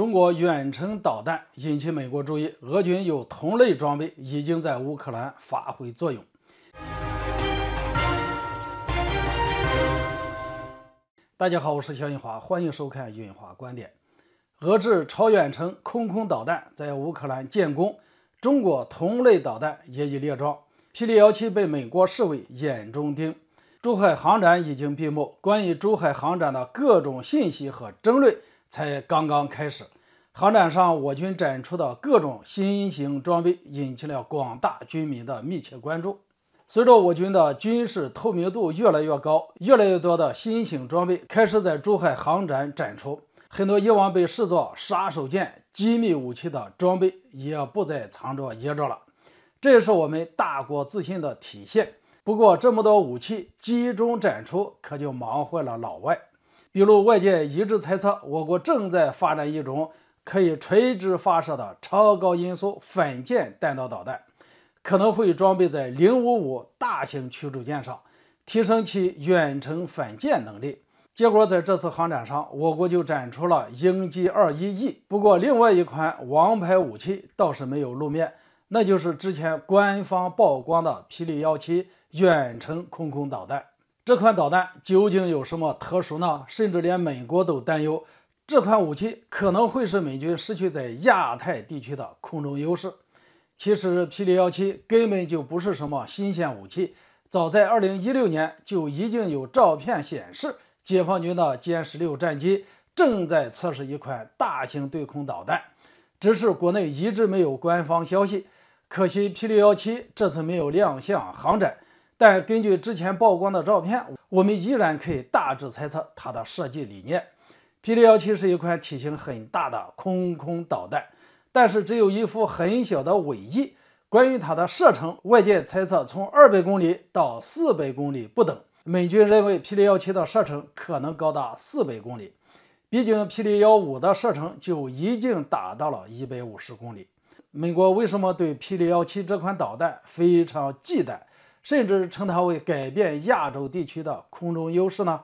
中国远程导弹引起美国注意，俄军有同类装备已经在乌克兰发挥作用。大家好，我是肖云华，欢迎收看云华观点。俄制超远程空空导弹在乌克兰建功，中国同类导弹也已列装。霹雳幺七被美国视为眼中钉。珠海航展已经闭幕，关于珠海航展的各种信息和争论。才刚刚开始，航展上我军展出的各种新型装备引起了广大军民的密切关注。随着我军的军事透明度越来越高，越来越多的新型装备开始在珠海航展展出，很多以往被视作杀手锏、机密武器的装备也不再藏着掖着了。这也是我们大国自信的体现。不过，这么多武器集中展出，可就忙坏了老外。比如，外界一直猜测我国正在发展一种可以垂直发射的超高音速反舰弹道导弹，可能会装备在055大型驱逐舰上，提升其远程反舰能力。结果在这次航展上，我国就展出了鹰击二一 E。不过，另外一款王牌武器倒是没有露面，那就是之前官方曝光的霹雳幺七远程空空导弹。这款导弹究竟有什么特殊呢？甚至连美国都担忧，这款武器可能会使美军失去在亚太地区的空中优势。其实，霹雳幺七根本就不是什么新鲜武器，早在2016年就已经有照片显示，解放军的歼十六战机正在测试一款大型对空导弹，只是国内一直没有官方消息。可惜，霹雳幺七这次没有亮相航展。但根据之前曝光的照片，我们依然可以大致猜测它的设计理念。霹雳幺七是一款体型很大的空空导弹，但是只有一副很小的尾翼。关于它的射程，外界猜测从二百公里到四百公里不等。美军认为霹雳幺七的射程可能高达四百公里，毕竟霹雳幺五的射程就已经达到了一百五十公里。美国为什么对霹雳幺七这款导弹非常忌惮？甚至称它为改变亚洲地区的空中优势呢？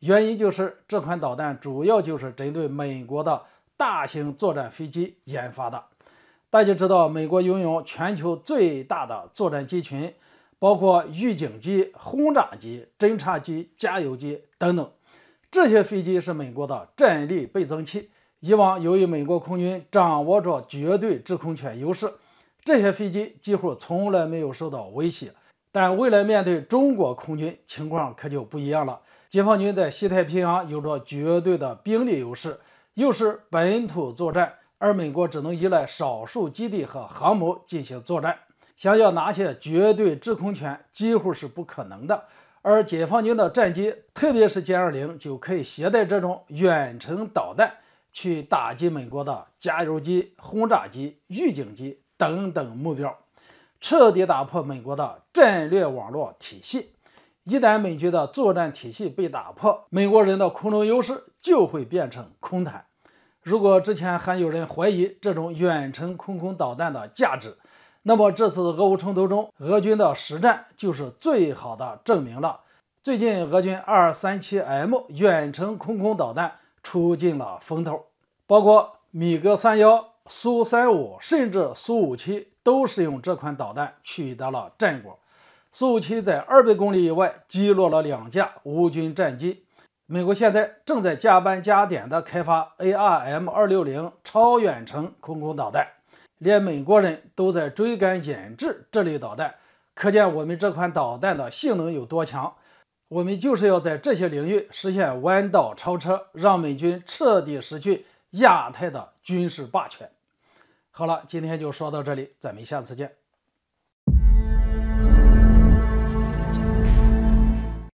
原因就是这款导弹主要就是针对美国的大型作战飞机研发的。大家知道，美国拥有全球最大的作战机群，包括预警机、轰炸机、侦察机、加油机等等。这些飞机是美国的战力倍增器。以往，由于美国空军掌握着绝对制空权优势，这些飞机几乎从来没有受到威胁。但未来面对中国空军，情况可就不一样了。解放军在西太平洋有着绝对的兵力优势，又是本土作战，而美国只能依赖少数基地和航母进行作战，想要拿下绝对制空权几乎是不可能的。而解放军的战机，特别是歼二零，就可以携带这种远程导弹去打击美国的加油机、轰炸机、预警机等等目标。彻底打破美国的战略网络体系。一旦美军的作战体系被打破，美国人的空中优势就会变成空谈。如果之前还有人怀疑这种远程空空导弹的价值，那么这次俄乌冲突中俄军的实战就是最好的证明了。最近，俄军 237M 远程空空导弹出尽了风头，包括米格三幺、苏三五，甚至苏五七。都是用这款导弹取得了战果，苏七在二百公里以外击落了两架乌军战机。美国现在正在加班加点地开发 A R M 二六零超远程空空导弹，连美国人都在追赶研制这类导弹，可见我们这款导弹的性能有多强。我们就是要在这些领域实现弯道超车，让美军彻底失去亚太的军事霸权。好了，今天就说到这里，咱们下次见。